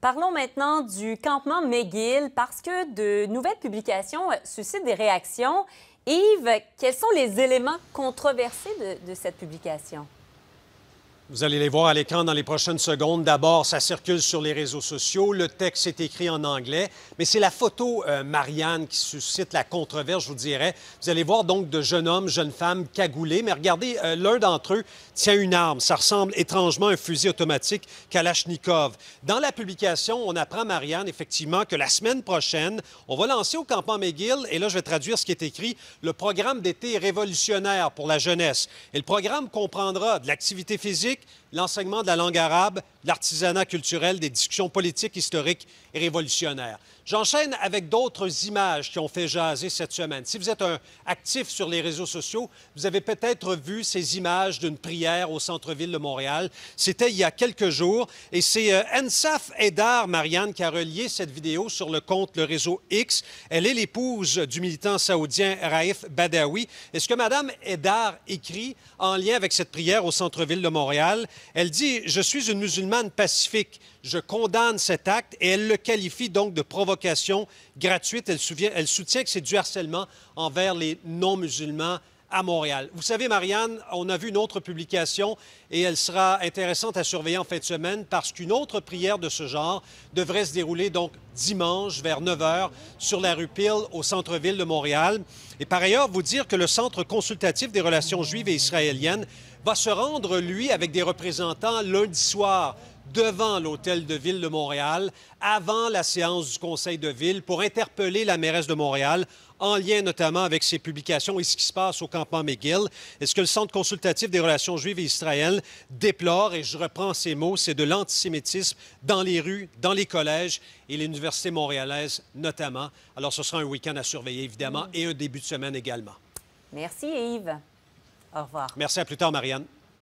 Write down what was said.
Parlons maintenant du campement McGill parce que de nouvelles publications euh, suscitent des réactions. Yves, quels sont les éléments controversés de, de cette publication? Vous allez les voir à l'écran dans les prochaines secondes. D'abord, ça circule sur les réseaux sociaux. Le texte est écrit en anglais, mais c'est la photo euh, Marianne qui suscite la controverse, je vous dirais. Vous allez voir donc de jeunes hommes, jeunes femmes cagoulés, mais regardez, euh, l'un d'entre eux tient une arme. Ça ressemble étrangement à un fusil automatique Kalachnikov. Dans la publication, on apprend, Marianne, effectivement, que la semaine prochaine, on va lancer au campement McGill, et là, je vais traduire ce qui est écrit, le programme d'été révolutionnaire pour la jeunesse. Et le programme comprendra de l'activité physique, l'enseignement de la langue arabe, l'artisanat culturel, des discussions politiques, historiques et révolutionnaires. J'enchaîne avec d'autres images qui ont fait jaser cette semaine. Si vous êtes un actif sur les réseaux sociaux, vous avez peut-être vu ces images d'une prière au centre-ville de Montréal. C'était il y a quelques jours et c'est euh, Ensaf Eddar, Marianne, qui a relié cette vidéo sur le compte le réseau X. Elle est l'épouse du militant saoudien Raif Badawi. est ce que Madame Eddar écrit en lien avec cette prière au centre-ville de Montréal, elle dit Je suis une musulmane pacifique. Je condamne cet acte et elle le qualifie donc de provocation gratuite. elle soutient que c'est du harcèlement envers les non-musulmans à Montréal. Vous savez, Marianne, on a vu une autre publication et elle sera intéressante à surveiller en fin de semaine parce qu'une autre prière de ce genre devrait se dérouler donc dimanche vers 9 h sur la rue Peel au centre-ville de Montréal. Et par ailleurs, vous dire que le Centre consultatif des relations juives et israéliennes va se rendre, lui, avec des représentants lundi soir devant l'hôtel de ville de Montréal avant la séance du conseil de ville pour interpeller la mairesse de Montréal en lien notamment avec ses publications et ce qui se passe au campement McGill. est ce que le Centre consultatif des relations juives et israéliennes déplore, et je reprends ces mots, c'est de l'antisémitisme dans les rues, dans les collèges et l'Université montréalaise notamment. Alors ce sera un week-end à surveiller évidemment mm. et un début de semaine également. Merci Yves. Au revoir. Merci à plus tard Marianne.